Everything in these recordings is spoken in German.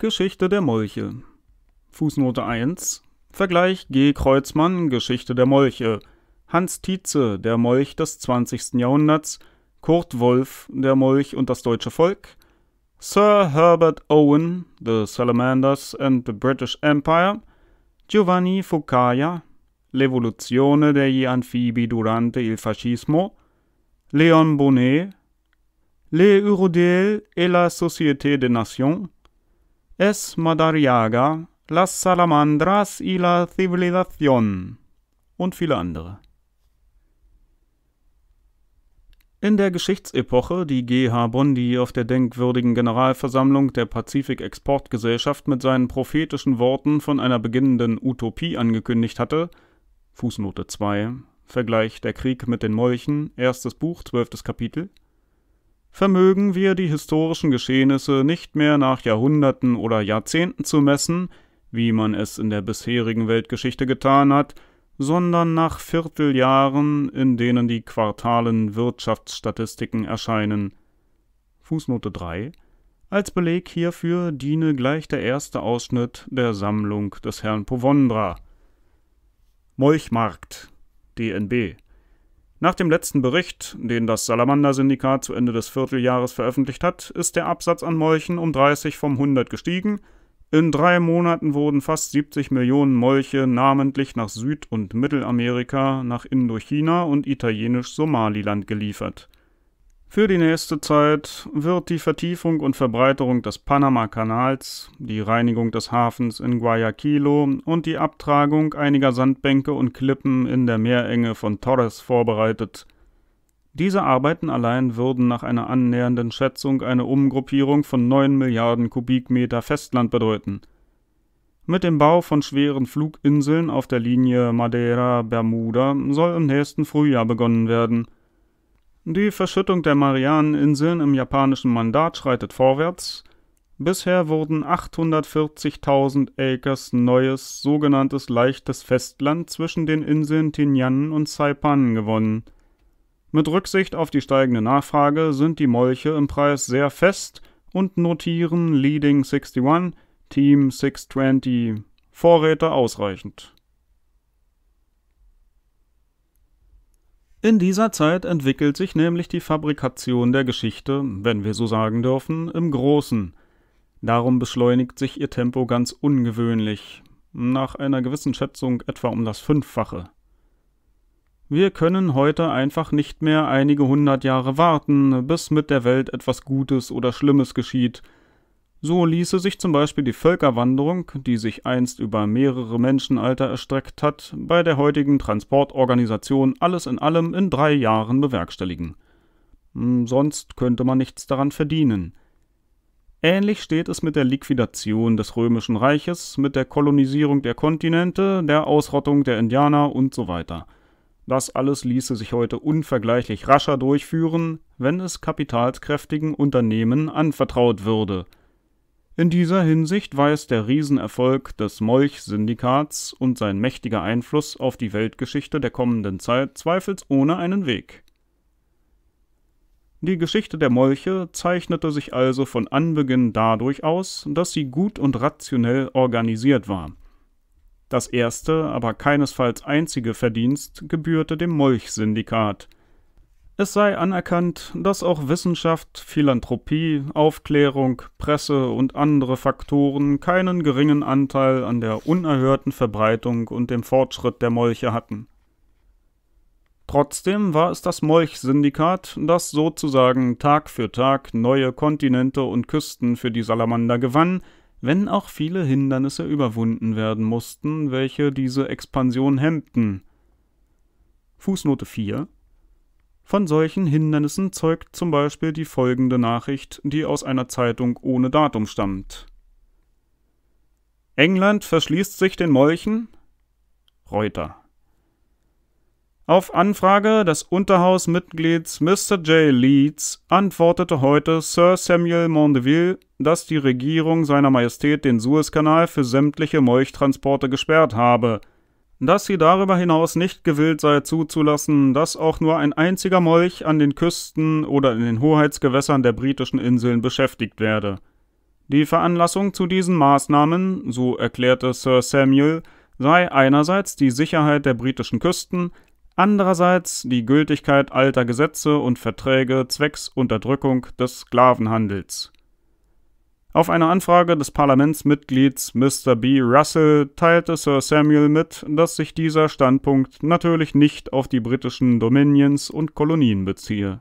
Geschichte der Molche. Fußnote 1. Vergleich G. Kreuzmann, Geschichte der Molche. Hans Tietze, der Molch des 20. Jahrhunderts. Kurt Wolf, der Molch und das deutsche Volk. Sir Herbert Owen, The Salamanders and the British Empire. Giovanni Fucaia, L'evoluzione degli anfibi durante il fascismo. Leon Bonnet, Les Eurodel et la Société des Nations es Madariaga, Las Salamandras y la Civilización und viele andere. In der Geschichtsepoche, die G.H. Bondi auf der denkwürdigen Generalversammlung der Pazifik-Exportgesellschaft mit seinen prophetischen Worten von einer beginnenden Utopie angekündigt hatte, Fußnote 2, Vergleich der Krieg mit den Molchen, erstes Buch, zwölftes Kapitel, vermögen wir die historischen Geschehnisse nicht mehr nach Jahrhunderten oder Jahrzehnten zu messen, wie man es in der bisherigen Weltgeschichte getan hat, sondern nach Vierteljahren, in denen die Quartalen Wirtschaftsstatistiken erscheinen. Fußnote 3 Als Beleg hierfür diene gleich der erste Ausschnitt der Sammlung des Herrn Povondra. Molchmarkt, DNB nach dem letzten Bericht, den das Salamander-Syndikat zu Ende des Vierteljahres veröffentlicht hat, ist der Absatz an Molchen um 30 vom 100 gestiegen. In drei Monaten wurden fast 70 Millionen Molche namentlich nach Süd- und Mittelamerika, nach Indochina und italienisch Somaliland geliefert. Für die nächste Zeit wird die Vertiefung und Verbreiterung des Panamakanals, die Reinigung des Hafens in Guayaquil und die Abtragung einiger Sandbänke und Klippen in der Meerenge von Torres vorbereitet. Diese Arbeiten allein würden nach einer annähernden Schätzung eine Umgruppierung von 9 Milliarden Kubikmeter Festland bedeuten. Mit dem Bau von schweren Fluginseln auf der Linie Madeira-Bermuda soll im nächsten Frühjahr begonnen werden die Verschüttung der Marianeninseln im japanischen Mandat schreitet vorwärts. Bisher wurden 840.000 Acres neues sogenanntes leichtes Festland zwischen den Inseln Tinian und Saipan gewonnen. Mit Rücksicht auf die steigende Nachfrage sind die Molche im Preis sehr fest und notieren Leading 61, Team 620 Vorräte ausreichend. In dieser Zeit entwickelt sich nämlich die Fabrikation der Geschichte, wenn wir so sagen dürfen, im Großen. Darum beschleunigt sich ihr Tempo ganz ungewöhnlich, nach einer gewissen Schätzung etwa um das Fünffache. Wir können heute einfach nicht mehr einige hundert Jahre warten, bis mit der Welt etwas Gutes oder Schlimmes geschieht, so ließe sich zum Beispiel die Völkerwanderung, die sich einst über mehrere Menschenalter erstreckt hat, bei der heutigen Transportorganisation alles in allem in drei Jahren bewerkstelligen. Hm, sonst könnte man nichts daran verdienen. Ähnlich steht es mit der Liquidation des Römischen Reiches, mit der Kolonisierung der Kontinente, der Ausrottung der Indianer und so weiter. Das alles ließe sich heute unvergleichlich rascher durchführen, wenn es kapitalskräftigen Unternehmen anvertraut würde – in dieser Hinsicht weist der Riesenerfolg des Molch-Syndikats und sein mächtiger Einfluss auf die Weltgeschichte der kommenden Zeit zweifelsohne einen Weg. Die Geschichte der Molche zeichnete sich also von Anbeginn dadurch aus, dass sie gut und rationell organisiert war. Das erste, aber keinesfalls einzige Verdienst gebührte dem Molchsyndikat – es sei anerkannt, dass auch Wissenschaft, Philanthropie, Aufklärung, Presse und andere Faktoren keinen geringen Anteil an der unerhörten Verbreitung und dem Fortschritt der Molche hatten. Trotzdem war es das Molchsyndikat, das sozusagen Tag für Tag neue Kontinente und Küsten für die Salamander gewann, wenn auch viele Hindernisse überwunden werden mussten, welche diese Expansion hemmten. Fußnote 4 von solchen Hindernissen zeugt zum Beispiel die folgende Nachricht, die aus einer Zeitung ohne Datum stammt. England verschließt sich den Molchen? Reuter. Auf Anfrage des Unterhausmitglieds Mr. J. Leeds antwortete heute Sir Samuel Mondeville, dass die Regierung seiner Majestät den Suezkanal für sämtliche Molchtransporte gesperrt habe – dass sie darüber hinaus nicht gewillt sei zuzulassen, dass auch nur ein einziger Molch an den Küsten oder in den Hoheitsgewässern der britischen Inseln beschäftigt werde. Die Veranlassung zu diesen Maßnahmen, so erklärte Sir Samuel, sei einerseits die Sicherheit der britischen Küsten, andererseits die Gültigkeit alter Gesetze und Verträge zwecks Unterdrückung des Sklavenhandels auf eine Anfrage des Parlamentsmitglieds Mr. B. Russell teilte Sir Samuel mit, dass sich dieser Standpunkt natürlich nicht auf die britischen Dominions und Kolonien beziehe.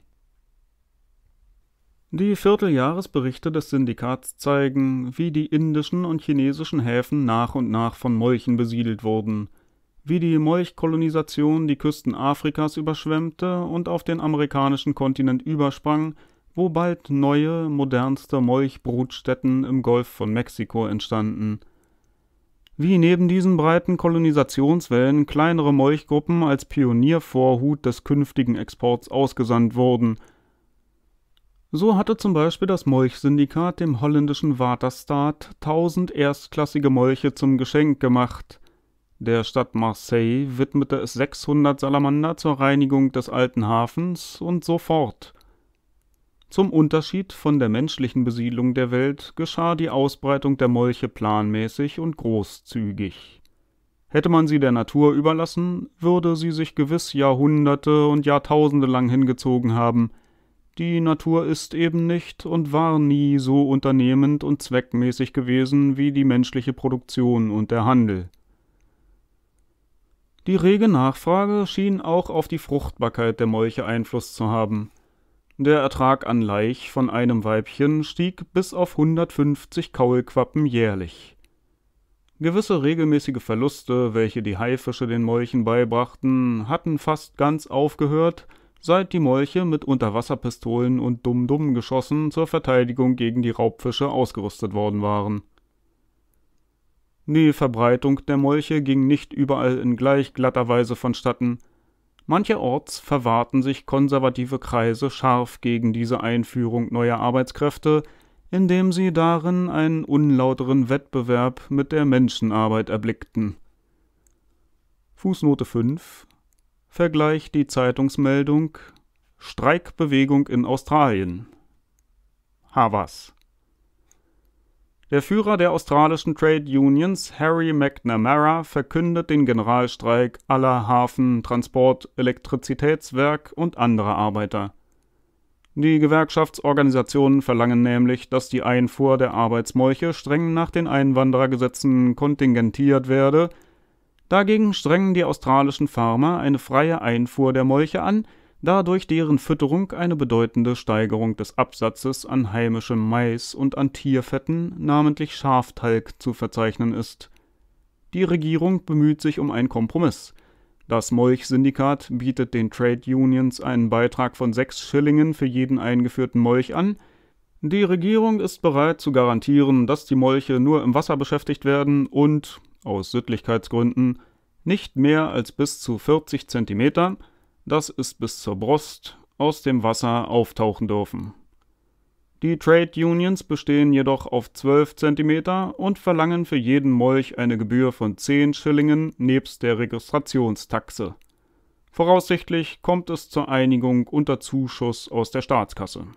Die Vierteljahresberichte des Syndikats zeigen, wie die indischen und chinesischen Häfen nach und nach von Molchen besiedelt wurden, wie die Molchkolonisation die Küsten Afrikas überschwemmte und auf den amerikanischen Kontinent übersprang wo bald neue, modernste Molchbrutstätten im Golf von Mexiko entstanden. Wie neben diesen breiten Kolonisationswellen kleinere Molchgruppen als Pioniervorhut des künftigen Exports ausgesandt wurden. So hatte zum Beispiel das Molchsyndikat dem holländischen Waterstaat tausend erstklassige Molche zum Geschenk gemacht. Der Stadt Marseille widmete es 600 Salamander zur Reinigung des alten Hafens und so fort. Zum Unterschied von der menschlichen Besiedlung der Welt geschah die Ausbreitung der Molche planmäßig und großzügig. Hätte man sie der Natur überlassen, würde sie sich gewiss Jahrhunderte und Jahrtausende lang hingezogen haben. Die Natur ist eben nicht und war nie so unternehmend und zweckmäßig gewesen wie die menschliche Produktion und der Handel. Die rege Nachfrage schien auch auf die Fruchtbarkeit der Molche Einfluss zu haben. Der Ertrag an Laich von einem Weibchen stieg bis auf 150 Kaulquappen jährlich. Gewisse regelmäßige Verluste, welche die Haifische den Molchen beibrachten, hatten fast ganz aufgehört, seit die Molche mit Unterwasserpistolen und Dum-Dum-Geschossen zur Verteidigung gegen die Raubfische ausgerüstet worden waren. Die Verbreitung der Molche ging nicht überall in gleich glatter Weise vonstatten – Mancherorts verwahrten sich konservative Kreise scharf gegen diese Einführung neuer Arbeitskräfte, indem sie darin einen unlauteren Wettbewerb mit der Menschenarbeit erblickten. Fußnote 5 Vergleich die Zeitungsmeldung Streikbewegung in Australien Havas der Führer der australischen Trade Unions, Harry McNamara, verkündet den Generalstreik aller Hafen, Transport, Elektrizitätswerk und anderer Arbeiter. Die Gewerkschaftsorganisationen verlangen nämlich, dass die Einfuhr der Arbeitsmolche streng nach den Einwanderergesetzen kontingentiert werde. Dagegen strengen die australischen Farmer eine freie Einfuhr der Molche an, da durch deren Fütterung eine bedeutende Steigerung des Absatzes an heimischem Mais und an Tierfetten, namentlich Schaftalg, zu verzeichnen ist. Die Regierung bemüht sich um einen Kompromiss. Das Molchsyndikat bietet den Trade Unions einen Beitrag von sechs Schillingen für jeden eingeführten Molch an, die Regierung ist bereit zu garantieren, dass die Molche nur im Wasser beschäftigt werden und, aus Sittlichkeitsgründen, nicht mehr als bis zu 40 Zentimeter das ist bis zur Brust, aus dem Wasser auftauchen dürfen. Die Trade Unions bestehen jedoch auf 12 cm und verlangen für jeden Molch eine Gebühr von 10 Schillingen nebst der Registrationstaxe. Voraussichtlich kommt es zur Einigung unter Zuschuss aus der Staatskasse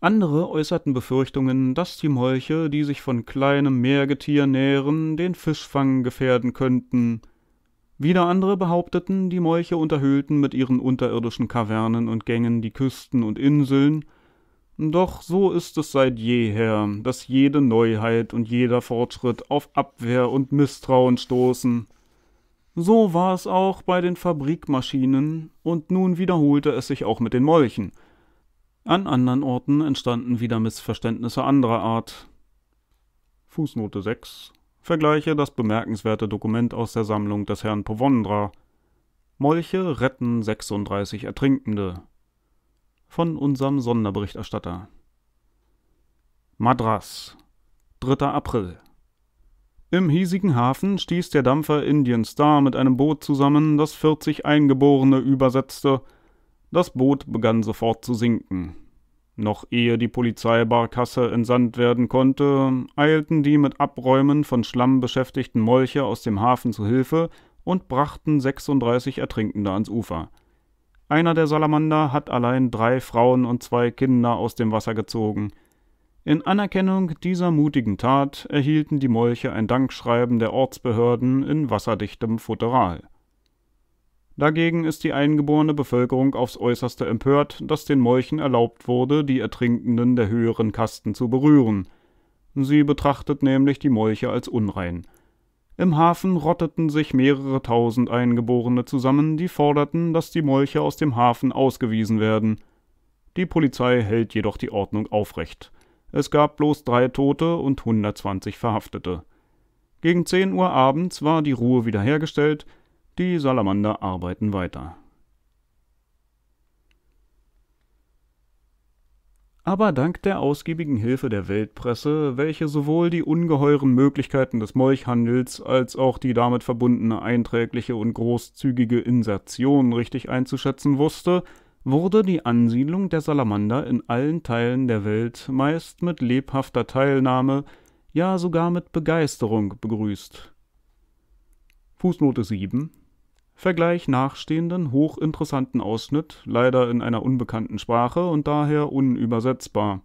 Andere äußerten Befürchtungen, dass die Molche, die sich von kleinem Meergetier nähren, den Fischfang gefährden könnten. Wieder andere behaupteten, die Molche unterhöhlten mit ihren unterirdischen Kavernen und Gängen die Küsten und Inseln. Doch so ist es seit jeher, dass jede Neuheit und jeder Fortschritt auf Abwehr und Misstrauen stoßen. So war es auch bei den Fabrikmaschinen, und nun wiederholte es sich auch mit den Molchen – an anderen Orten entstanden wieder Missverständnisse anderer Art. Fußnote 6. Vergleiche das bemerkenswerte Dokument aus der Sammlung des Herrn Povondra. Molche retten 36 Ertrinkende. Von unserem Sonderberichterstatter. Madras. 3. April. Im hiesigen Hafen stieß der Dampfer Indian Star mit einem Boot zusammen, das 40 Eingeborene übersetzte – das Boot begann sofort zu sinken. Noch ehe die Polizeibarkasse entsandt werden konnte, eilten die mit Abräumen von Schlamm beschäftigten Molche aus dem Hafen zu Hilfe und brachten 36 Ertrinkende ans Ufer. Einer der Salamander hat allein drei Frauen und zwei Kinder aus dem Wasser gezogen. In Anerkennung dieser mutigen Tat erhielten die Molche ein Dankschreiben der Ortsbehörden in wasserdichtem Futteral. Dagegen ist die eingeborene Bevölkerung aufs Äußerste empört, dass den Molchen erlaubt wurde, die Ertrinkenden der höheren Kasten zu berühren. Sie betrachtet nämlich die Molche als unrein. Im Hafen rotteten sich mehrere tausend Eingeborene zusammen, die forderten, dass die Molche aus dem Hafen ausgewiesen werden. Die Polizei hält jedoch die Ordnung aufrecht. Es gab bloß drei Tote und 120 Verhaftete. Gegen 10 Uhr abends war die Ruhe wiederhergestellt, die Salamander arbeiten weiter. Aber dank der ausgiebigen Hilfe der Weltpresse, welche sowohl die ungeheuren Möglichkeiten des Molchhandels als auch die damit verbundene einträgliche und großzügige Insertion richtig einzuschätzen wusste, wurde die Ansiedlung der Salamander in allen Teilen der Welt meist mit lebhafter Teilnahme, ja sogar mit Begeisterung begrüßt. Fußnote 7 Vergleich nachstehenden hochinteressanten Ausschnitt, leider in einer unbekannten Sprache und daher unübersetzbar.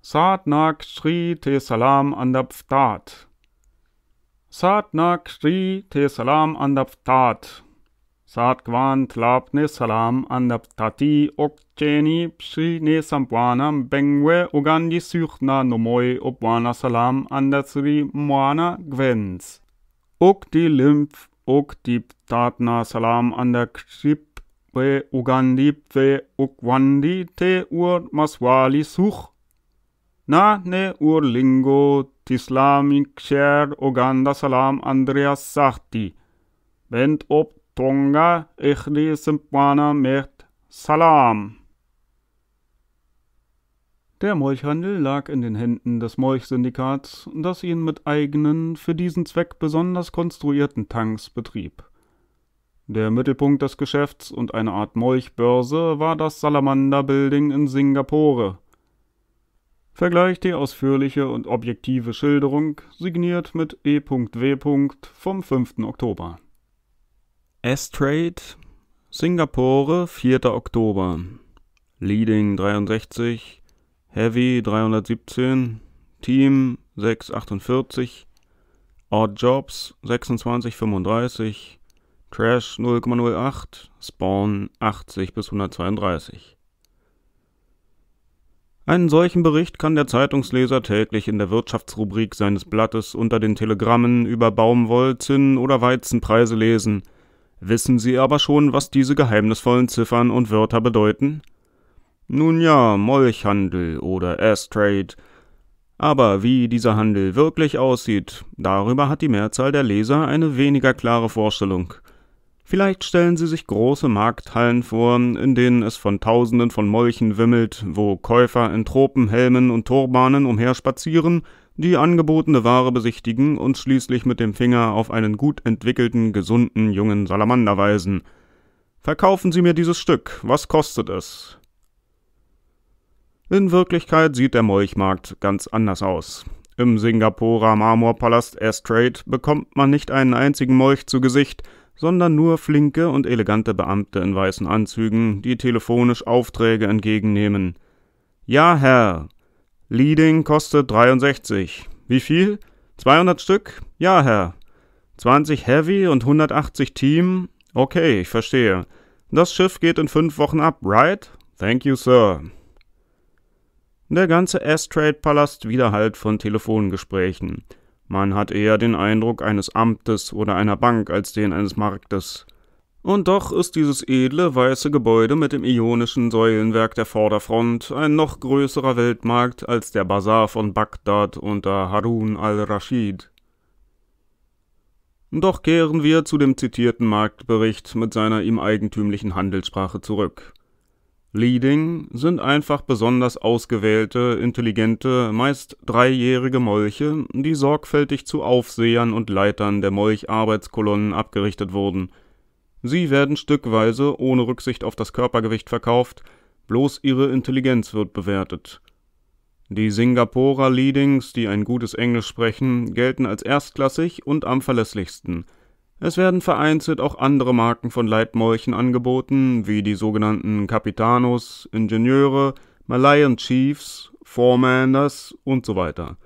Saat Nag Shri Te Salam Andapftat. Saat Nag Shri Te Salam Andapftat. Saat Gwan Tlap Ne Salam Andaptati Okcheni Shri Ne Sampwanam Bengwe Ugandi Sychna Nomoi Obwana Salam Andatsri Moana Gwens. Ok die Lymph Okdip Tatna Salam an der Krip Ve Ugandip Ve Ukwandi Te Ur Maswali Such Na Ne Ur Lingo Tislamik Sher Uganda Salam Andreas Sahti Bent Op Tonga Echli Simpana Met Salam der Molchhandel lag in den Händen des Molchsyndikats, das ihn mit eigenen, für diesen Zweck besonders konstruierten Tanks betrieb. Der Mittelpunkt des Geschäfts und eine Art Molchbörse war das Salamander Building in Singapore. Vergleich die ausführliche und objektive Schilderung, signiert mit E.W. vom 5. Oktober. S-Trade, Singapore, 4. Oktober. Leading 63, Heavy 317, Team 648, Odd Jobs 2635, Trash 0,08, Spawn 80 bis 132. Einen solchen Bericht kann der Zeitungsleser täglich in der Wirtschaftsrubrik seines Blattes unter den Telegrammen über Baumwoll, Zinn oder Weizenpreise lesen. Wissen Sie aber schon, was diese geheimnisvollen Ziffern und Wörter bedeuten? Nun ja, Molchhandel oder S-Trade. Aber wie dieser Handel wirklich aussieht, darüber hat die Mehrzahl der Leser eine weniger klare Vorstellung. Vielleicht stellen sie sich große Markthallen vor, in denen es von Tausenden von Molchen wimmelt, wo Käufer in Tropenhelmen und Turbanen umherspazieren, die angebotene Ware besichtigen und schließlich mit dem Finger auf einen gut entwickelten, gesunden jungen Salamander weisen. Verkaufen Sie mir dieses Stück, was kostet es? In Wirklichkeit sieht der Molchmarkt ganz anders aus. Im Singapurer Marmorpalast Astrade bekommt man nicht einen einzigen Molch zu Gesicht, sondern nur flinke und elegante Beamte in weißen Anzügen, die telefonisch Aufträge entgegennehmen. Ja, Herr. Leading kostet 63. Wie viel? 200 Stück? Ja, Herr. 20 Heavy und 180 Team? Okay, ich verstehe. Das Schiff geht in fünf Wochen ab, right? Thank you, Sir. Der ganze s palast widerhallt von Telefongesprächen. Man hat eher den Eindruck eines Amtes oder einer Bank als den eines Marktes. Und doch ist dieses edle weiße Gebäude mit dem ionischen Säulenwerk der Vorderfront ein noch größerer Weltmarkt als der Bazar von Bagdad unter Harun al-Rashid. Doch kehren wir zu dem zitierten Marktbericht mit seiner ihm eigentümlichen Handelssprache zurück. Leading sind einfach besonders ausgewählte, intelligente, meist dreijährige Molche, die sorgfältig zu Aufsehern und Leitern der Molcharbeitskolonnen abgerichtet wurden. Sie werden stückweise ohne Rücksicht auf das Körpergewicht verkauft, bloß ihre Intelligenz wird bewertet. Die Singaporer Leadings, die ein gutes Englisch sprechen, gelten als erstklassig und am verlässlichsten – es werden vereinzelt auch andere Marken von Leitmolchen angeboten, wie die sogenannten Capitanos, Ingenieure, Malayan Chiefs, Foremaners und so weiter.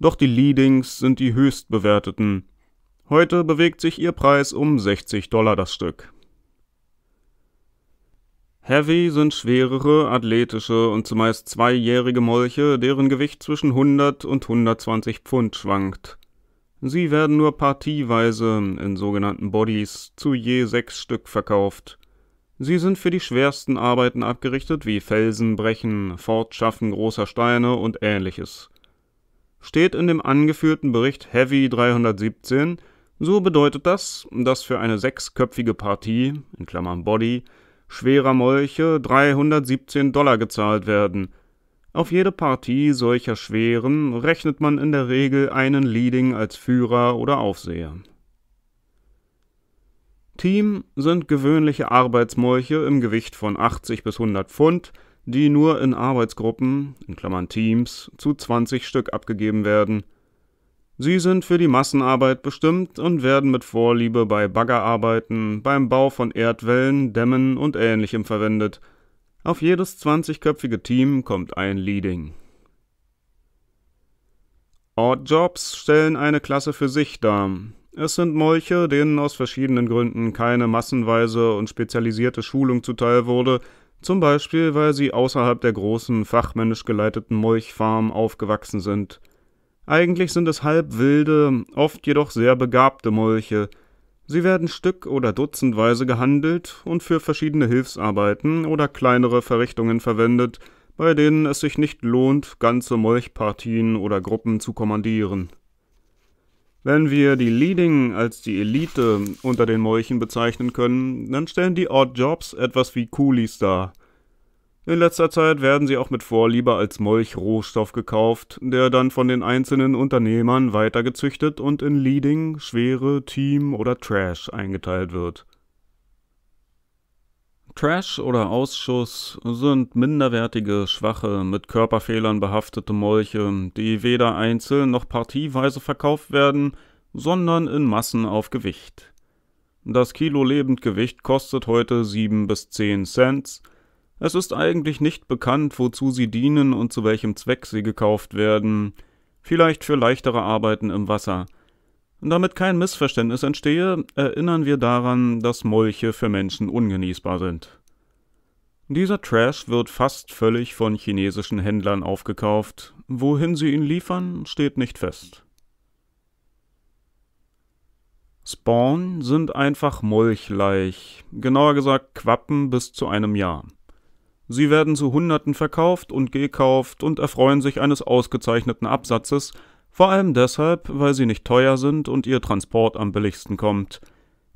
Doch die Leadings sind die höchst bewerteten. Heute bewegt sich ihr Preis um 60 Dollar das Stück. Heavy sind schwerere, athletische und zumeist zweijährige Molche, deren Gewicht zwischen 100 und 120 Pfund schwankt. Sie werden nur partieweise in sogenannten Bodies zu je sechs Stück verkauft. Sie sind für die schwersten Arbeiten abgerichtet wie Felsenbrechen, Fortschaffen großer Steine und ähnliches. Steht in dem angeführten Bericht Heavy 317, so bedeutet das, dass für eine sechsköpfige Partie in Klammern (Body) schwerer Molche 317 Dollar gezahlt werden – auf jede Partie solcher Schweren rechnet man in der Regel einen Leading als Führer oder Aufseher. Team sind gewöhnliche Arbeitsmolche im Gewicht von 80 bis 100 Pfund, die nur in Arbeitsgruppen (Teams) zu 20 Stück abgegeben werden. Sie sind für die Massenarbeit bestimmt und werden mit Vorliebe bei Baggerarbeiten, beim Bau von Erdwellen, Dämmen und Ähnlichem verwendet – auf jedes 20-köpfige Team kommt ein Leading. Oddjobs stellen eine Klasse für sich dar. Es sind Molche, denen aus verschiedenen Gründen keine massenweise und spezialisierte Schulung zuteil wurde, zum Beispiel weil sie außerhalb der großen, fachmännisch geleiteten Molchfarm aufgewachsen sind. Eigentlich sind es halb wilde, oft jedoch sehr begabte Molche – Sie werden stück- oder dutzendweise gehandelt und für verschiedene Hilfsarbeiten oder kleinere Verrichtungen verwendet, bei denen es sich nicht lohnt, ganze Molchpartien oder Gruppen zu kommandieren. Wenn wir die Leading als die Elite unter den Molchen bezeichnen können, dann stellen die Odd Jobs etwas wie Coolies dar – in letzter Zeit werden sie auch mit Vorliebe als Molchrohstoff gekauft, der dann von den einzelnen Unternehmern weitergezüchtet und in Leading, Schwere, Team oder Trash eingeteilt wird. Trash oder Ausschuss sind minderwertige, schwache, mit Körperfehlern behaftete Molche, die weder einzeln noch partieweise verkauft werden, sondern in Massen auf Gewicht. Das Kilo Lebendgewicht kostet heute 7 bis 10 Cent, es ist eigentlich nicht bekannt, wozu sie dienen und zu welchem Zweck sie gekauft werden. Vielleicht für leichtere Arbeiten im Wasser. Damit kein Missverständnis entstehe, erinnern wir daran, dass Molche für Menschen ungenießbar sind. Dieser Trash wird fast völlig von chinesischen Händlern aufgekauft. Wohin sie ihn liefern, steht nicht fest. Spawn sind einfach molchleich, genauer gesagt Quappen bis zu einem Jahr. Sie werden zu Hunderten verkauft und gekauft und erfreuen sich eines ausgezeichneten Absatzes, vor allem deshalb, weil sie nicht teuer sind und ihr Transport am billigsten kommt.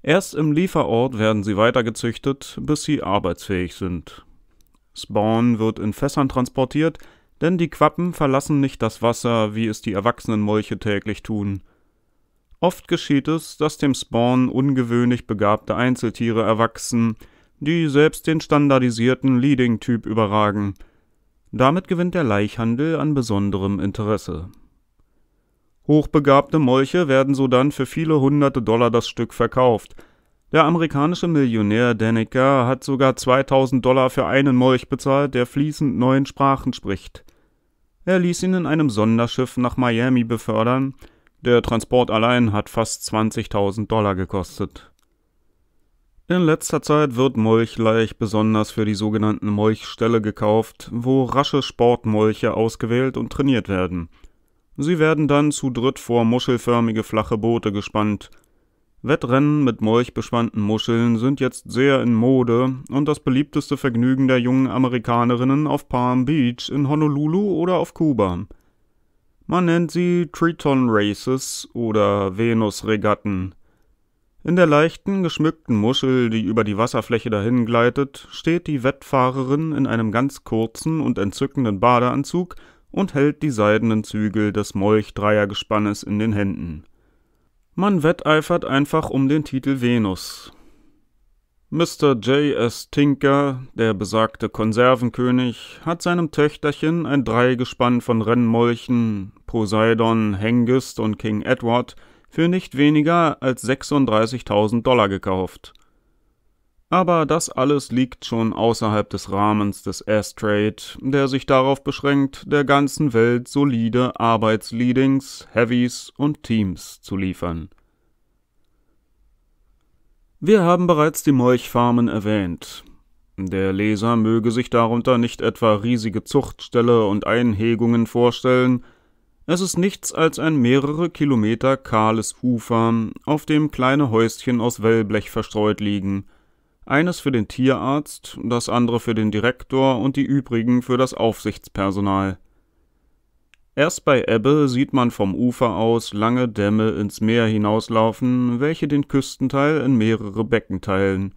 Erst im Lieferort werden sie weitergezüchtet, bis sie arbeitsfähig sind. Spawn wird in Fässern transportiert, denn die Quappen verlassen nicht das Wasser, wie es die erwachsenen Molche täglich tun. Oft geschieht es, dass dem Spawn ungewöhnlich begabte Einzeltiere erwachsen, die selbst den standardisierten Leading-Typ überragen. Damit gewinnt der Laichhandel an besonderem Interesse. Hochbegabte Molche werden sodann für viele hunderte Dollar das Stück verkauft. Der amerikanische Millionär Danica hat sogar 2000 Dollar für einen Molch bezahlt, der fließend neun Sprachen spricht. Er ließ ihn in einem Sonderschiff nach Miami befördern. Der Transport allein hat fast 20.000 Dollar gekostet. In letzter Zeit wird Molchleich besonders für die sogenannten Molchställe gekauft, wo rasche Sportmolche ausgewählt und trainiert werden. Sie werden dann zu dritt vor muschelförmige flache Boote gespannt. Wettrennen mit molchbespannten Muscheln sind jetzt sehr in Mode und das beliebteste Vergnügen der jungen Amerikanerinnen auf Palm Beach in Honolulu oder auf Kuba. Man nennt sie Triton Races oder Venus-Regatten. In der leichten, geschmückten Muschel, die über die Wasserfläche dahingleitet, steht die Wettfahrerin in einem ganz kurzen und entzückenden Badeanzug und hält die seidenen Zügel des Molch-Dreiergespannes in den Händen. Man wetteifert einfach um den Titel Venus. Mr. J. S. Tinker, der besagte Konservenkönig, hat seinem Töchterchen ein Dreigespann von Rennmolchen, Poseidon, Hengist und King Edward – für nicht weniger als 36.000 Dollar gekauft. Aber das alles liegt schon außerhalb des Rahmens des S-Trade, der sich darauf beschränkt, der ganzen Welt solide Arbeitsleadings, Heavies und Teams zu liefern. Wir haben bereits die Molchfarmen erwähnt. Der Leser möge sich darunter nicht etwa riesige Zuchtställe und Einhegungen vorstellen, es ist nichts als ein mehrere Kilometer kahles Ufer, auf dem kleine Häuschen aus Wellblech verstreut liegen. Eines für den Tierarzt, das andere für den Direktor und die übrigen für das Aufsichtspersonal. Erst bei Ebbe sieht man vom Ufer aus lange Dämme ins Meer hinauslaufen, welche den Küstenteil in mehrere Becken teilen.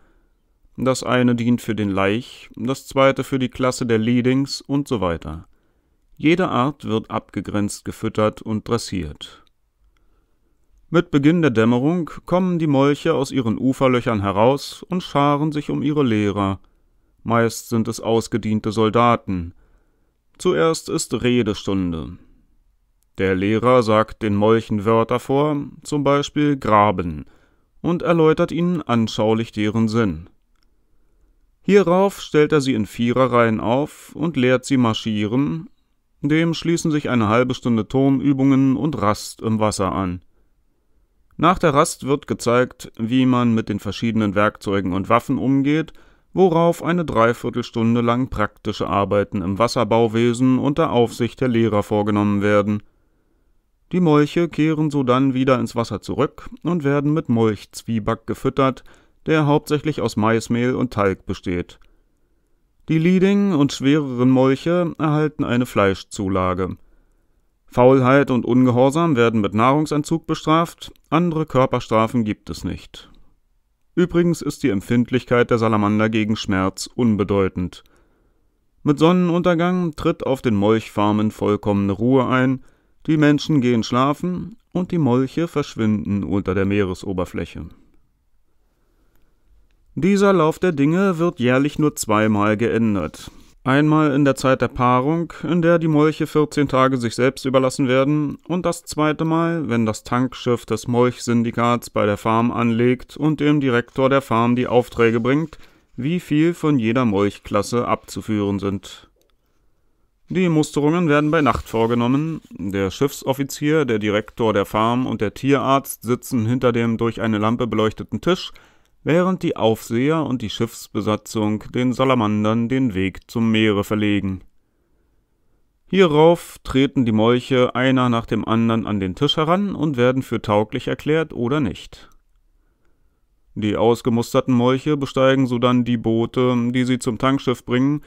Das eine dient für den Laich, das zweite für die Klasse der Leadings und so weiter. Jede Art wird abgegrenzt gefüttert und dressiert. Mit Beginn der Dämmerung kommen die Molche aus ihren Uferlöchern heraus und scharen sich um ihre Lehrer. Meist sind es ausgediente Soldaten. Zuerst ist Redestunde. Der Lehrer sagt den Molchen Wörter vor, zum Beispiel graben, und erläutert ihnen anschaulich deren Sinn. Hierauf stellt er sie in Viererreihen auf und lehrt sie marschieren, dem schließen sich eine halbe Stunde Turnübungen und Rast im Wasser an. Nach der Rast wird gezeigt, wie man mit den verschiedenen Werkzeugen und Waffen umgeht, worauf eine Dreiviertelstunde lang praktische Arbeiten im Wasserbauwesen unter Aufsicht der Lehrer vorgenommen werden. Die Molche kehren sodann wieder ins Wasser zurück und werden mit Molchzwieback gefüttert, der hauptsächlich aus Maismehl und Talg besteht. Die Leading und schwereren Molche erhalten eine Fleischzulage. Faulheit und Ungehorsam werden mit Nahrungsentzug bestraft, andere Körperstrafen gibt es nicht. Übrigens ist die Empfindlichkeit der Salamander gegen Schmerz unbedeutend. Mit Sonnenuntergang tritt auf den Molchfarmen vollkommene Ruhe ein, die Menschen gehen schlafen und die Molche verschwinden unter der Meeresoberfläche. Dieser Lauf der Dinge wird jährlich nur zweimal geändert. Einmal in der Zeit der Paarung, in der die Molche 14 Tage sich selbst überlassen werden, und das zweite Mal, wenn das Tankschiff des Molchsyndikats bei der Farm anlegt und dem Direktor der Farm die Aufträge bringt, wie viel von jeder Molchklasse abzuführen sind. Die Musterungen werden bei Nacht vorgenommen, der Schiffsoffizier, der Direktor der Farm und der Tierarzt sitzen hinter dem durch eine Lampe beleuchteten Tisch während die Aufseher und die Schiffsbesatzung den Salamandern den Weg zum Meere verlegen. Hierauf treten die Molche einer nach dem anderen an den Tisch heran und werden für tauglich erklärt oder nicht. Die ausgemusterten Molche besteigen sodann die Boote, die sie zum Tankschiff bringen,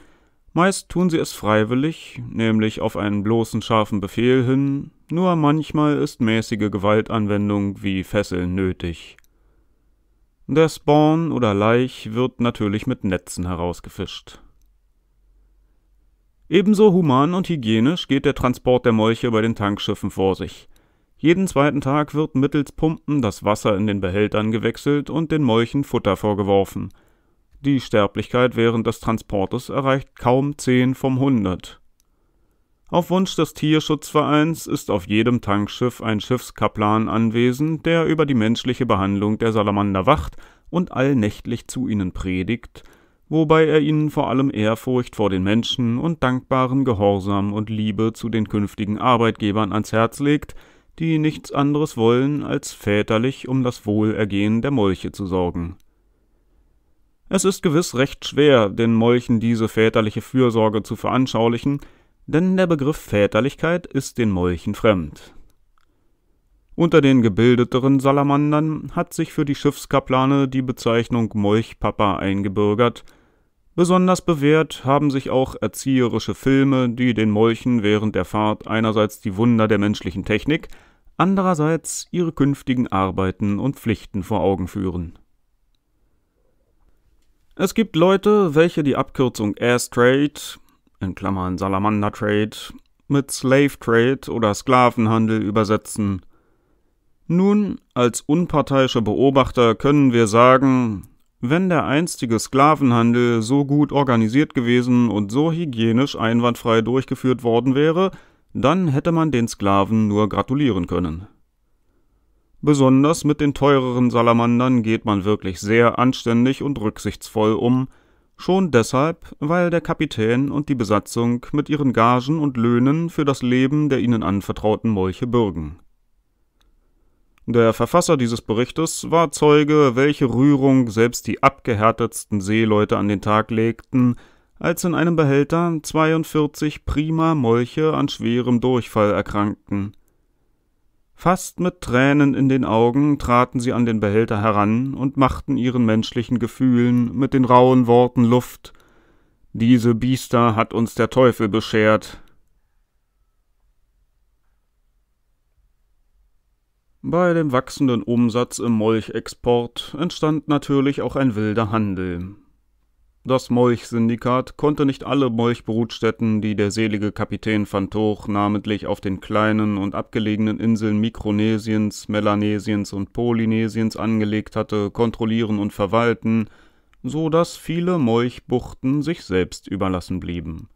meist tun sie es freiwillig, nämlich auf einen bloßen scharfen Befehl hin, nur manchmal ist mäßige Gewaltanwendung wie Fesseln nötig. Der Spawn oder Laich wird natürlich mit Netzen herausgefischt. Ebenso human und hygienisch geht der Transport der Molche bei den Tankschiffen vor sich. Jeden zweiten Tag wird mittels Pumpen das Wasser in den Behältern gewechselt und den Molchen Futter vorgeworfen. Die Sterblichkeit während des Transportes erreicht kaum 10 vom 100. Auf Wunsch des Tierschutzvereins ist auf jedem Tankschiff ein Schiffskaplan anwesend, der über die menschliche Behandlung der Salamander wacht und allnächtlich zu ihnen predigt, wobei er ihnen vor allem Ehrfurcht vor den Menschen und dankbaren Gehorsam und Liebe zu den künftigen Arbeitgebern ans Herz legt, die nichts anderes wollen, als väterlich um das Wohlergehen der Molche zu sorgen. Es ist gewiss recht schwer, den Molchen diese väterliche Fürsorge zu veranschaulichen, denn der Begriff Väterlichkeit ist den Molchen fremd. Unter den gebildeteren Salamandern hat sich für die Schiffskaplane die Bezeichnung Molchpapa eingebürgert. Besonders bewährt haben sich auch erzieherische Filme, die den Molchen während der Fahrt einerseits die Wunder der menschlichen Technik, andererseits ihre künftigen Arbeiten und Pflichten vor Augen führen. Es gibt Leute, welche die Abkürzung Air in Klammern Salamander Trade, mit Slave Trade oder Sklavenhandel übersetzen. Nun, als unparteiische Beobachter können wir sagen, wenn der einstige Sklavenhandel so gut organisiert gewesen und so hygienisch einwandfrei durchgeführt worden wäre, dann hätte man den Sklaven nur gratulieren können. Besonders mit den teureren Salamandern geht man wirklich sehr anständig und rücksichtsvoll um, Schon deshalb, weil der Kapitän und die Besatzung mit ihren Gagen und Löhnen für das Leben der ihnen anvertrauten Molche bürgen. Der Verfasser dieses Berichtes war Zeuge, welche Rührung selbst die abgehärtetsten Seeleute an den Tag legten, als in einem Behälter 42 prima Molche an schwerem Durchfall erkrankten. Fast mit Tränen in den Augen traten sie an den Behälter heran und machten ihren menschlichen Gefühlen mit den rauen Worten Luft. Diese Biester hat uns der Teufel beschert. Bei dem wachsenden Umsatz im Molchexport entstand natürlich auch ein wilder Handel. Das Molchsyndikat konnte nicht alle Molchbrutstätten, die der selige Kapitän van Toch namentlich auf den kleinen und abgelegenen Inseln Mikronesiens, Melanesiens und Polynesiens angelegt hatte, kontrollieren und verwalten, so dass viele Molchbuchten sich selbst überlassen blieben.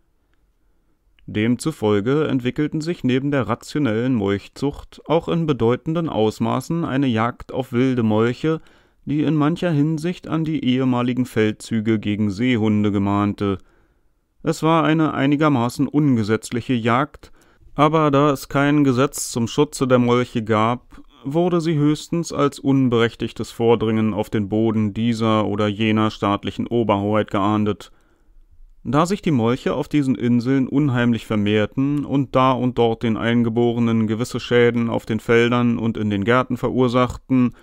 Demzufolge entwickelten sich neben der rationellen Molchzucht auch in bedeutenden Ausmaßen eine Jagd auf wilde Molche, die in mancher Hinsicht an die ehemaligen Feldzüge gegen Seehunde gemahnte. Es war eine einigermaßen ungesetzliche Jagd, aber da es kein Gesetz zum Schutze der Molche gab, wurde sie höchstens als unberechtigtes Vordringen auf den Boden dieser oder jener staatlichen Oberhoheit geahndet. Da sich die Molche auf diesen Inseln unheimlich vermehrten und da und dort den Eingeborenen gewisse Schäden auf den Feldern und in den Gärten verursachten,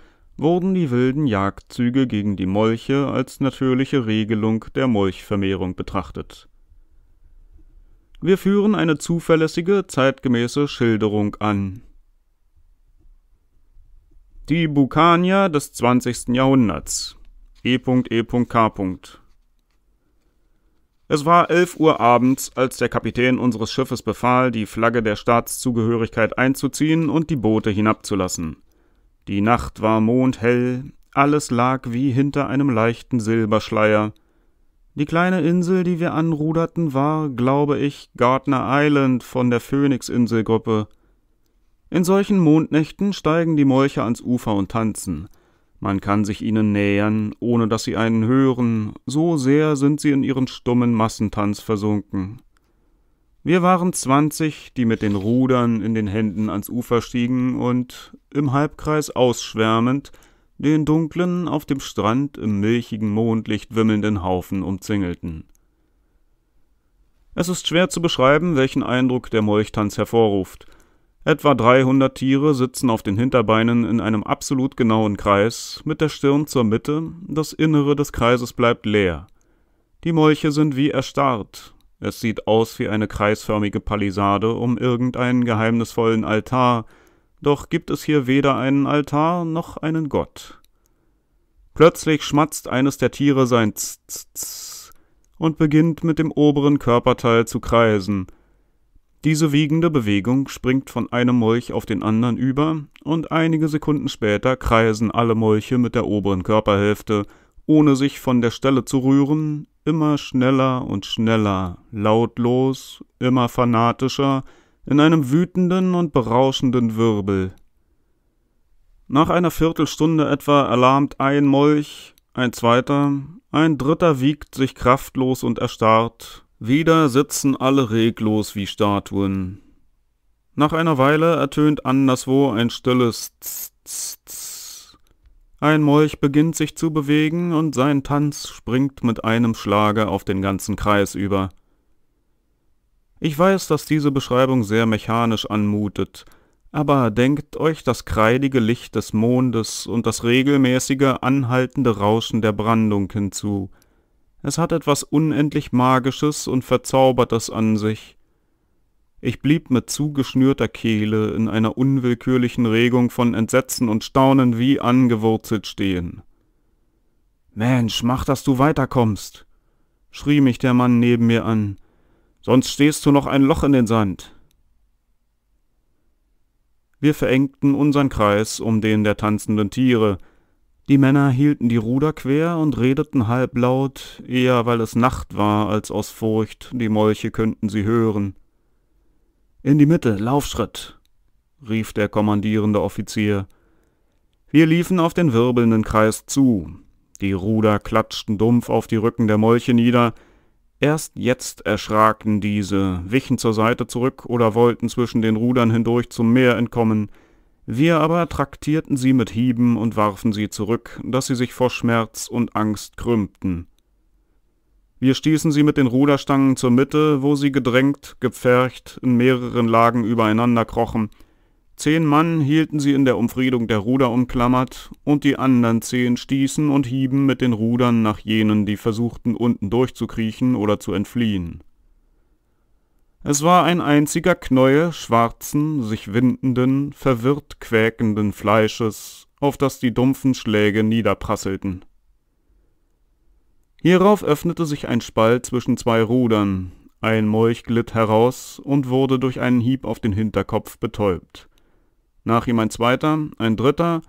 wurden die wilden Jagdzüge gegen die Molche als natürliche Regelung der Molchvermehrung betrachtet. Wir führen eine zuverlässige, zeitgemäße Schilderung an. Die Bukanier des 20. Jahrhunderts. E.E.K. Es war 11 Uhr abends, als der Kapitän unseres Schiffes befahl, die Flagge der Staatszugehörigkeit einzuziehen und die Boote hinabzulassen. Die Nacht war mondhell, alles lag wie hinter einem leichten Silberschleier. Die kleine Insel, die wir anruderten, war, glaube ich, Gardner Island von der Phoenix-Inselgruppe. In solchen Mondnächten steigen die Molche ans Ufer und tanzen. Man kann sich ihnen nähern, ohne dass sie einen hören, so sehr sind sie in ihren stummen Massentanz versunken. Wir waren zwanzig, die mit den Rudern in den Händen ans Ufer stiegen und im Halbkreis ausschwärmend den dunklen, auf dem Strand im milchigen Mondlicht wimmelnden Haufen umzingelten. Es ist schwer zu beschreiben, welchen Eindruck der Molchtanz hervorruft. Etwa 300 Tiere sitzen auf den Hinterbeinen in einem absolut genauen Kreis, mit der Stirn zur Mitte, das Innere des Kreises bleibt leer. Die Molche sind wie erstarrt, es sieht aus wie eine kreisförmige Palisade um irgendeinen geheimnisvollen Altar, doch gibt es hier weder einen Altar noch einen Gott. Plötzlich schmatzt eines der Tiere sein Z, -Z, -Z und beginnt mit dem oberen Körperteil zu kreisen. Diese wiegende Bewegung springt von einem Molch auf den anderen über, und einige Sekunden später kreisen alle Molche mit der oberen Körperhälfte, ohne sich von der Stelle zu rühren, immer schneller und schneller, lautlos, immer fanatischer, in einem wütenden und berauschenden Wirbel. Nach einer Viertelstunde etwa erlahmt ein Molch, ein zweiter, ein dritter wiegt sich kraftlos und erstarrt, wieder sitzen alle reglos wie Statuen. Nach einer Weile ertönt anderswo ein stilles Tz, Tz, Tz ein Molch beginnt sich zu bewegen und sein Tanz springt mit einem Schlage auf den ganzen Kreis über. Ich weiß, dass diese Beschreibung sehr mechanisch anmutet, aber denkt euch das kreidige Licht des Mondes und das regelmäßige, anhaltende Rauschen der Brandung hinzu. Es hat etwas unendlich Magisches und Verzaubertes an sich. Ich blieb mit zugeschnürter Kehle in einer unwillkürlichen Regung von Entsetzen und Staunen wie angewurzelt stehen. Mensch, mach, dass du weiterkommst, schrie mich der Mann neben mir an, sonst stehst du noch ein Loch in den Sand. Wir verengten unseren Kreis um den der tanzenden Tiere. Die Männer hielten die Ruder quer und redeten halblaut, eher weil es Nacht war als aus Furcht, die Molche könnten sie hören. In die Mitte, Laufschritt, rief der kommandierende Offizier. Wir liefen auf den wirbelnden Kreis zu. Die Ruder klatschten dumpf auf die Rücken der Molche nieder. Erst jetzt erschraken diese, wichen zur Seite zurück oder wollten zwischen den Rudern hindurch zum Meer entkommen. Wir aber traktierten sie mit Hieben und warfen sie zurück, dass sie sich vor Schmerz und Angst krümmten. Wir stießen sie mit den Ruderstangen zur Mitte, wo sie gedrängt, gepfercht, in mehreren Lagen übereinander krochen. Zehn Mann hielten sie in der Umfriedung der Ruder umklammert, und die anderen zehn stießen und hieben mit den Rudern nach jenen, die versuchten, unten durchzukriechen oder zu entfliehen. Es war ein einziger Knäuel schwarzen, sich windenden, verwirrt quäkenden Fleisches, auf das die dumpfen Schläge niederprasselten. Hierauf öffnete sich ein Spalt zwischen zwei Rudern, ein Molch glitt heraus und wurde durch einen Hieb auf den Hinterkopf betäubt. Nach ihm ein zweiter, ein dritter,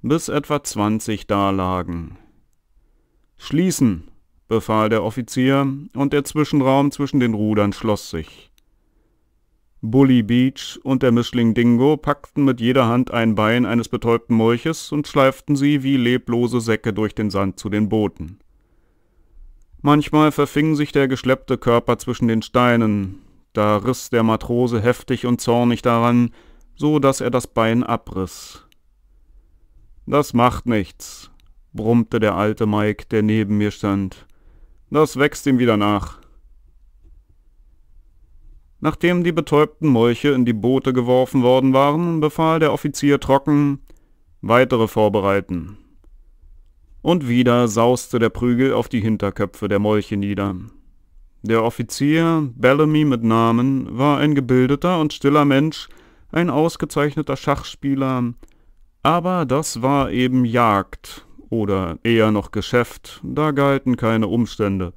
bis etwa zwanzig dalagen. Schließen, befahl der Offizier, und der Zwischenraum zwischen den Rudern schloss sich. Bully Beach und der Mischling Dingo packten mit jeder Hand ein Bein eines betäubten Molches und schleiften sie wie leblose Säcke durch den Sand zu den Booten. Manchmal verfing sich der geschleppte Körper zwischen den Steinen, da riss der Matrose heftig und zornig daran, so daß er das Bein abriss. Das macht nichts, brummte der alte Mike, der neben mir stand. Das wächst ihm wieder nach. Nachdem die betäubten Molche in die Boote geworfen worden waren, befahl der Offizier trocken, weitere vorbereiten und wieder sauste der Prügel auf die Hinterköpfe der Molche nieder. Der Offizier, Bellamy mit Namen, war ein gebildeter und stiller Mensch, ein ausgezeichneter Schachspieler, aber das war eben Jagd oder eher noch Geschäft, da galten keine Umstände.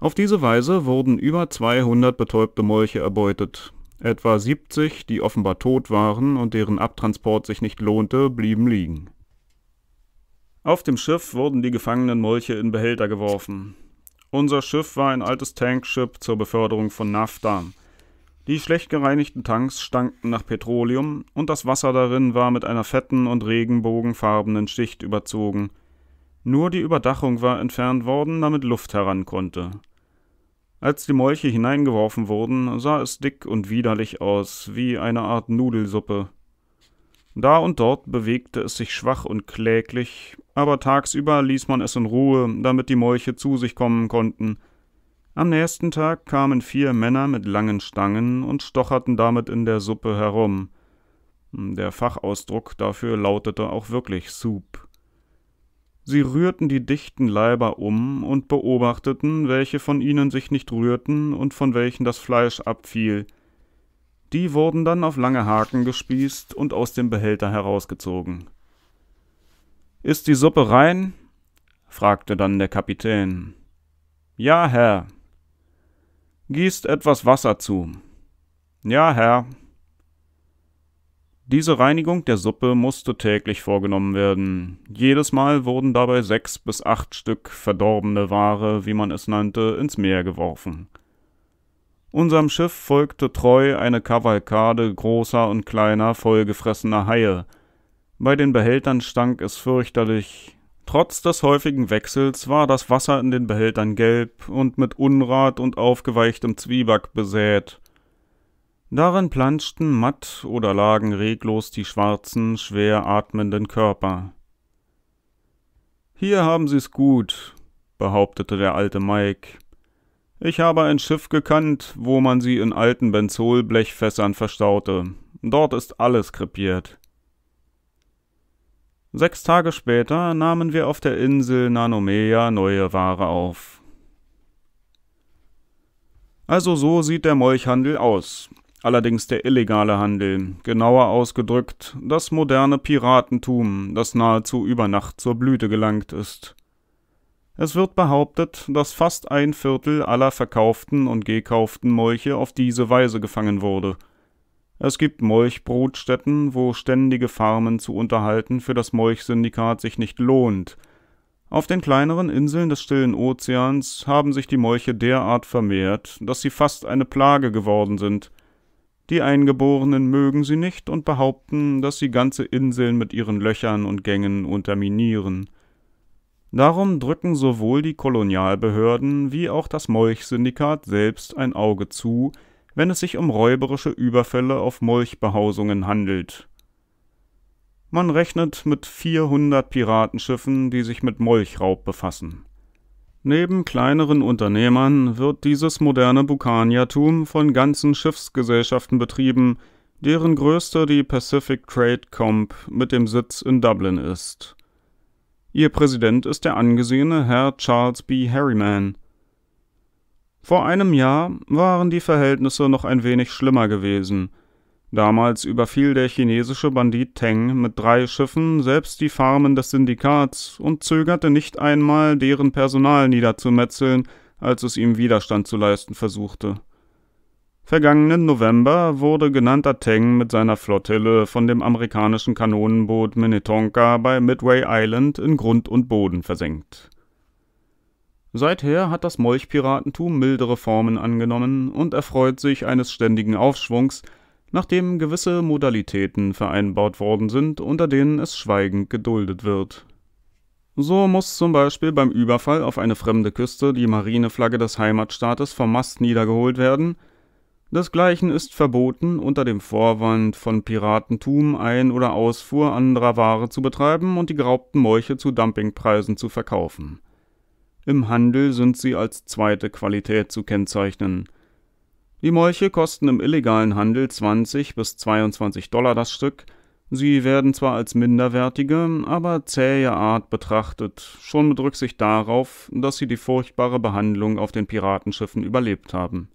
Auf diese Weise wurden über 200 betäubte Molche erbeutet. Etwa 70, die offenbar tot waren und deren Abtransport sich nicht lohnte, blieben liegen. Auf dem Schiff wurden die gefangenen Molche in Behälter geworfen. Unser Schiff war ein altes Tankship zur Beförderung von Nafta. Die schlecht gereinigten Tanks stanken nach Petroleum und das Wasser darin war mit einer fetten und regenbogenfarbenen Schicht überzogen. Nur die Überdachung war entfernt worden, damit Luft heran konnte. Als die Molche hineingeworfen wurden, sah es dick und widerlich aus, wie eine Art Nudelsuppe. Da und dort bewegte es sich schwach und kläglich, aber tagsüber ließ man es in Ruhe, damit die Molche zu sich kommen konnten. Am nächsten Tag kamen vier Männer mit langen Stangen und stocherten damit in der Suppe herum. Der Fachausdruck dafür lautete auch wirklich Soup. Sie rührten die dichten Leiber um und beobachteten, welche von ihnen sich nicht rührten und von welchen das Fleisch abfiel – die wurden dann auf lange Haken gespießt und aus dem Behälter herausgezogen. Ist die Suppe rein? fragte dann der Kapitän. Ja, Herr. Gießt etwas Wasser zu. Ja, Herr. Diese Reinigung der Suppe musste täglich vorgenommen werden. Jedes Mal wurden dabei sechs bis acht Stück verdorbene Ware, wie man es nannte, ins Meer geworfen. Unserem Schiff folgte treu eine Kavalkade großer und kleiner, vollgefressener Haie. Bei den Behältern stank es fürchterlich. Trotz des häufigen Wechsels war das Wasser in den Behältern gelb und mit Unrat und aufgeweichtem Zwieback besät. Darin planschten matt oder lagen reglos die schwarzen, schwer atmenden Körper. Hier haben Sie's gut, behauptete der alte Mike. Ich habe ein Schiff gekannt, wo man sie in alten Benzolblechfässern verstaute. Dort ist alles krepiert. Sechs Tage später nahmen wir auf der Insel Nanomea neue Ware auf. Also so sieht der Molchhandel aus. Allerdings der illegale Handel, genauer ausgedrückt das moderne Piratentum, das nahezu über Nacht zur Blüte gelangt ist. Es wird behauptet, dass fast ein Viertel aller verkauften und gekauften Molche auf diese Weise gefangen wurde. Es gibt Molchbrutstätten, wo ständige Farmen zu unterhalten für das Molchsyndikat sich nicht lohnt. Auf den kleineren Inseln des stillen Ozeans haben sich die Molche derart vermehrt, dass sie fast eine Plage geworden sind. Die Eingeborenen mögen sie nicht und behaupten, dass sie ganze Inseln mit ihren Löchern und Gängen unterminieren. Darum drücken sowohl die Kolonialbehörden wie auch das Molchsyndikat selbst ein Auge zu, wenn es sich um räuberische Überfälle auf Molchbehausungen handelt. Man rechnet mit 400 Piratenschiffen, die sich mit Molchraub befassen. Neben kleineren Unternehmern wird dieses moderne Bukaniatum von ganzen Schiffsgesellschaften betrieben, deren größte die Pacific Trade Comp mit dem Sitz in Dublin ist. Ihr Präsident ist der angesehene Herr Charles B. Harriman. Vor einem Jahr waren die Verhältnisse noch ein wenig schlimmer gewesen. Damals überfiel der chinesische Bandit Teng mit drei Schiffen selbst die Farmen des Syndikats und zögerte nicht einmal, deren Personal niederzumetzeln, als es ihm Widerstand zu leisten versuchte. Vergangenen November wurde genannter Teng mit seiner Flottille von dem amerikanischen Kanonenboot Minnetonka bei Midway Island in Grund und Boden versenkt. Seither hat das Molchpiratentum mildere Formen angenommen und erfreut sich eines ständigen Aufschwungs, nachdem gewisse Modalitäten vereinbart worden sind, unter denen es schweigend geduldet wird. So muss zum Beispiel beim Überfall auf eine fremde Küste die Marineflagge des Heimatstaates vom Mast niedergeholt werden – Desgleichen ist verboten, unter dem Vorwand von Piratentum Ein- oder Ausfuhr anderer Ware zu betreiben und die geraubten Molche zu Dumpingpreisen zu verkaufen. Im Handel sind sie als zweite Qualität zu kennzeichnen. Die Molche kosten im illegalen Handel 20 bis 22 Dollar das Stück. Sie werden zwar als minderwertige, aber zähe Art betrachtet, schon mit Rücksicht darauf, dass sie die furchtbare Behandlung auf den Piratenschiffen überlebt haben.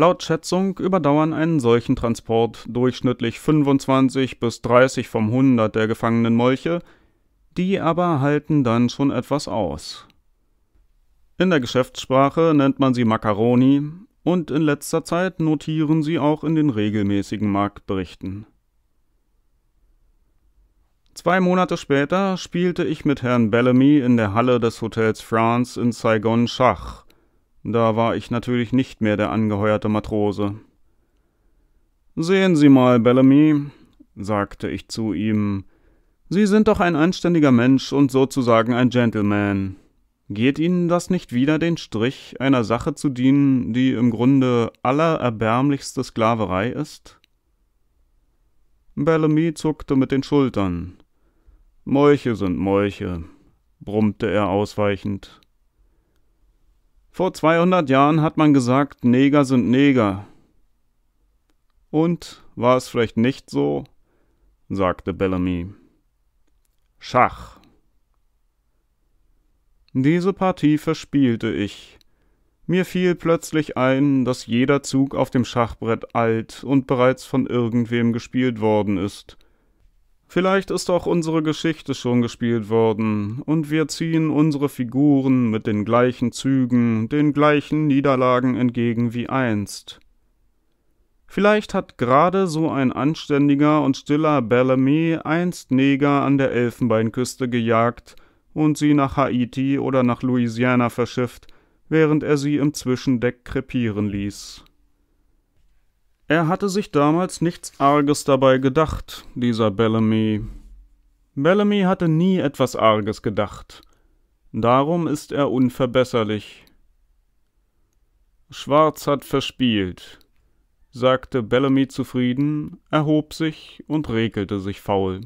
Laut Schätzung überdauern einen solchen Transport durchschnittlich 25 bis 30 vom 100 der gefangenen Molche, die aber halten dann schon etwas aus. In der Geschäftssprache nennt man sie Macaroni und in letzter Zeit notieren sie auch in den regelmäßigen Marktberichten. Zwei Monate später spielte ich mit Herrn Bellamy in der Halle des Hotels France in Saigon Schach da war ich natürlich nicht mehr der angeheuerte Matrose. Sehen Sie mal, Bellamy, sagte ich zu ihm, Sie sind doch ein anständiger Mensch und sozusagen ein Gentleman. Geht Ihnen das nicht wieder den Strich, einer Sache zu dienen, die im Grunde allererbärmlichste Sklaverei ist? Bellamy zuckte mit den Schultern. Molche sind Molche, brummte er ausweichend. Vor 200 Jahren hat man gesagt, Neger sind Neger. Und war es vielleicht nicht so? sagte Bellamy. Schach. Diese Partie verspielte ich. Mir fiel plötzlich ein, dass jeder Zug auf dem Schachbrett alt und bereits von irgendwem gespielt worden ist – Vielleicht ist auch unsere Geschichte schon gespielt worden, und wir ziehen unsere Figuren mit den gleichen Zügen, den gleichen Niederlagen entgegen wie einst. Vielleicht hat gerade so ein anständiger und stiller Bellamy einst Neger an der Elfenbeinküste gejagt und sie nach Haiti oder nach Louisiana verschifft, während er sie im Zwischendeck krepieren ließ. Er hatte sich damals nichts Arges dabei gedacht, dieser Bellamy. Bellamy hatte nie etwas Arges gedacht. Darum ist er unverbesserlich. Schwarz hat verspielt, sagte Bellamy zufrieden, erhob sich und regelte sich faul.